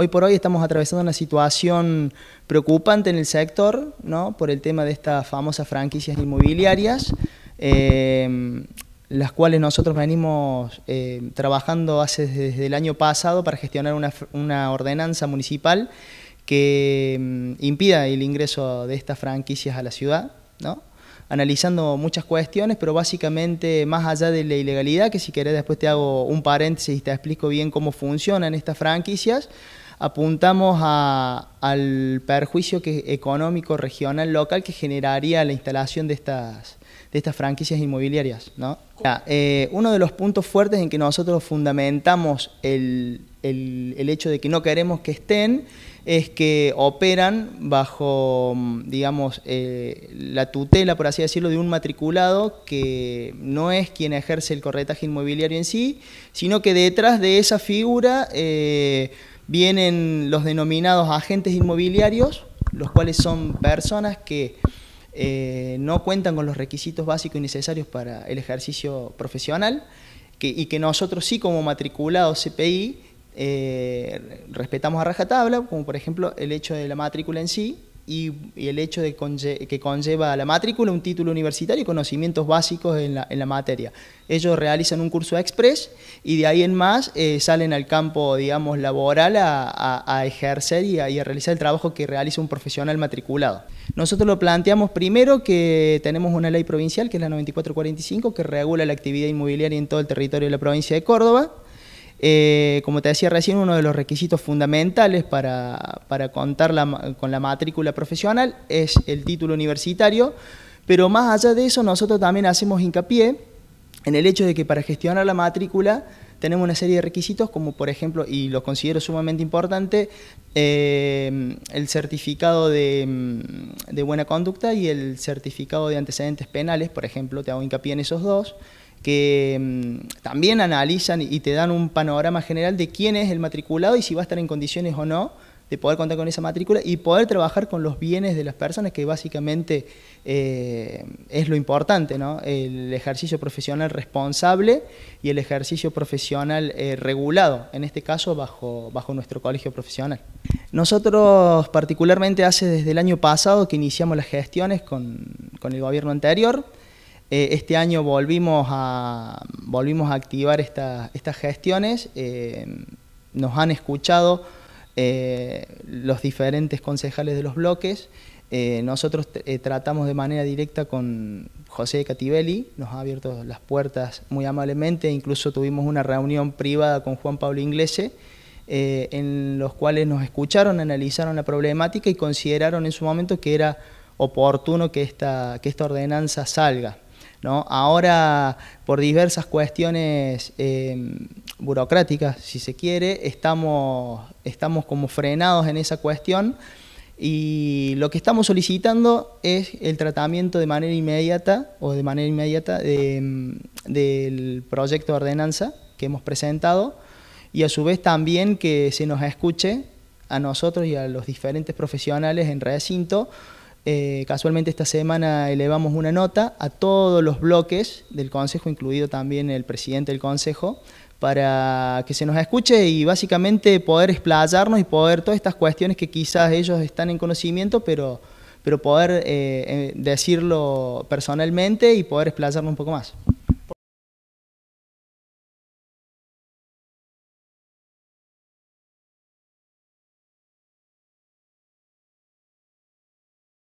Hoy por hoy estamos atravesando una situación preocupante en el sector, Por el tema de estas famosas franquicias inmobiliarias, eh, las cuales nosotros venimos eh, trabajando desde el año pasado para gestionar una, ordenanza municipal que mm, impida el ingreso de estas franquicias a la ciudad, analizando muchas cuestiones, pero básicamente más allá de la ilegalidad, que si querés después te hago un paréntesis y te explico bien cómo funcionan estas franquicias, apuntamos al perjuicio que, económico regional local que generaría la instalación de estas, de estas franquicias inmobiliarias. Eh, uno de los puntos fuertes en que nosotros fundamentamos el, hecho de que no queremos que estén es que operan bajo, mm, digamos, eh, la tutela, por así decirlo, de un matriculado que no es quien ejerce el corretaje inmobiliario en sí, sino que detrás de esa figura... Eh, vienen los denominados agentes inmobiliarios, los cuales son personas que eh, no cuentan con los requisitos básicos y necesarios para el ejercicio profesional y que nosotros sí como matriculados CPI eh, respetamos a rajatabla, como por ejemplo el hecho de la matrícula en sí, y, el hecho de que conlleva la matrícula un título universitario y conocimientos básicos en la, materia. Ellos realizan un curso express y de ahí en más eh, salen al campo, digamos, laboral a, ejercer y a realizar el trabajo que realiza un profesional matriculado. Nosotros lo planteamos primero que tenemos una ley provincial, que es la 9445, que regula la actividad inmobiliaria en todo el territorio de la provincia de Córdoba. Eh, como te decía recién, uno de los requisitos fundamentales para, contar con la matrícula profesional es el título universitario, pero más allá de eso nosotros también hacemos hincapié en el hecho de que para gestionar la matrícula tenemos una serie de requisitos como por ejemplo, y lo considero sumamente importante, eh, el certificado mm, de buena conducta y el certificado de antecedentes penales, por ejemplo, te hago hincapié en esos dos que mm, también analizan y te dan un panorama general de quién es el matriculado y si va a estar en condiciones o no de poder contar con esa matrícula y poder trabajar con los bienes de las personas, que básicamente eh, es lo importante, El ejercicio profesional responsable y el ejercicio profesional eh, regulado, en este caso bajo, nuestro colegio profesional. Nosotros particularmente hace desde el año pasado que iniciamos las gestiones con el gobierno anterior, eh, este año volvimos a, volvimos a activar estas gestiones. Eh, nos han escuchado eh, los diferentes concejales de los bloques. nosotros tratamos de manera directa con José Cativelli, nos ha abierto las puertas muy amablemente, incluso tuvimos una reunión privada con Juan Pablo Inglese, en los cuales nos escucharon, analizaron la problemática y consideraron en su momento que era oportuno que que esta ordenanza salga. Ahora, por diversas cuestiones em, burocráticas, si se quiere, estamos, como frenados en esa cuestión y lo que estamos solicitando es el tratamiento de manera inmediata o de manera inmediata em, del proyecto de ordenanza que hemos presentado y a su vez también que se nos escuche a nosotros y a los diferentes profesionales en recinto eh, casualmente esta semana elevamos una nota a todos los bloques del Consejo, incluido también el presidente del Consejo, para que se nos escuche y básicamente poder explayarnos y poder todas estas cuestiones que quizás ellos están en conocimiento, pero, pero poder eh, eh, decirlo personalmente y poder explayarnos un poco más.